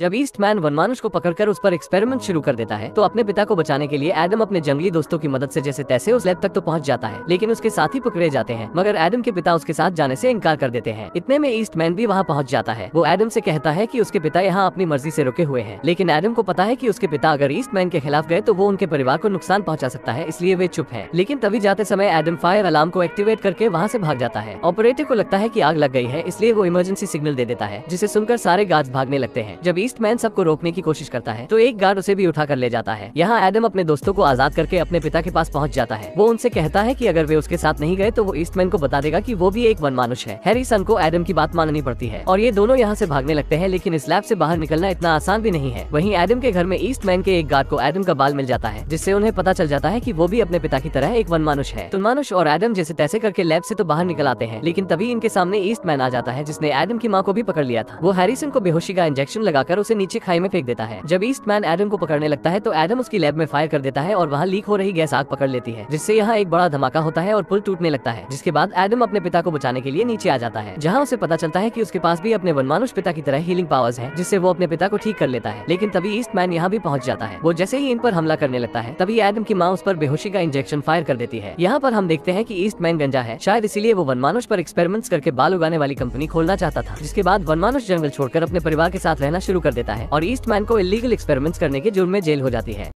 जब east man वनमानुष को पकड़कर उस पर एक्सपेरिमेंट शुरू कर देता है तो अपने पिता को बचाने के लिए एडम अपने जंगली दोस्तों की मदद से जैसे तैसे उस लैब तक तो पहुंच जाता है लेकिन उसके साथ ही पकड़े जाते हैं मगर एडम के पिता उसके साथ जाने से इनकार कर देते हैं इतने में ईस्ट मैन भी वहाँ पहुँच जाता है वो एडम से कहता है की उसके पिता यहाँ अपनी मर्जी से रुके हुए हैं लेकिन एडम को पता है की उसके पिता अगर ईस्ट मैन के खिलाफ गए तो वो उनके परिवार को नुकसान पहुँचा सकता है इसलिए वे चुप है लेकिन तभी जाते समय एडम फायर अलार्म को एक्टिवेट करके वहाँ ऐसी भाग जाता है ऑपरेटर को लगता है की आग लग गई है इसलिए वो इमरजेंसी सिग्नल दे देता है जिसे सुनकर सारे गार्ड भागने लगते हैं जब बीस्ट मैन सबको रोकने की कोशिश करता है तो एक गार्ड उसे भी उठा कर ले जाता है यहाँ एडम अपने दोस्तों को आजाद करके अपने पिता के पास पहुँच जाता है वो उनसे कहता है की अगर वे उसके साथ नहीं गए तो वो ईस्ट मैन को बता देगा की वो भी एक वनमानुष है हैरिसन को एडम की बात माननी पड़ती है और ये दोनों यहाँ से भागने लगते हैं लेकिन इस लैब से बाहर निकलना इतना आसान भी नहीं है वहीं एडम के घर में ईस्ट मैन के एक गार्ड को एडम का बाल मिल जाता है जिससे उन्हें पता चल जाता है कि वो भी अपने पिता की तरह एक वनमानुष है तुम तो मानुष और एडम जैसे तैसे करके लैब से तो बाहर निकल आते हैं लेकिन तभी इनके सामने ईस्ट मैन आ जाता है जिसने एडम की माँ को भी पकड़ लिया था वो हैरिसन को बेहोशी का इंजेक्शन लगाकर उसे नीचे खाई में फेंक देता है जब ईस्ट मैन एडम को पकड़ने लगता है तो एडम उसकी लैब में फायर कर देता है और वहाँ लीक हो रही गैस आग पकड़ लेती है जिससे यहाँ एक बड़ा धमाका होता है और पुल टूटने लगता है जिसके बाद एडम अपने पिता को बचाने के लिए नीचे आ जाता है जहाँ उसे पता चलता है की उसके पास भी अपने वनमानुष पिता की तरह हीलिंग पावर्स है जिससे वो अपने पिता को ठीक कर लेता है लेकिन तभी ईस्ट मैन यहाँ भी पहुँच जाता है वो जैसे ही इन पर हमला करने लगता है तभी एडम की माँ उस पर बेहोशी का इंजेक्शन फायर कर देती है यहाँ पर हम देखते हैं की ईस्ट मैन गंजा है शायद इसीलिए वो वनमानुष पर एक्सपेरिमेंट्स करके बाल उगाने वाली कंपनी खोलना चाहता था जिसके बाद वनमानुष जंगल छोड़कर अपने परिवार के साथ रहना शुरू शुरू कर देता है और ईस्टमैन को इलीगल एक्सपेरिमेंट्स करने के जुर्म में जेल हो जाती है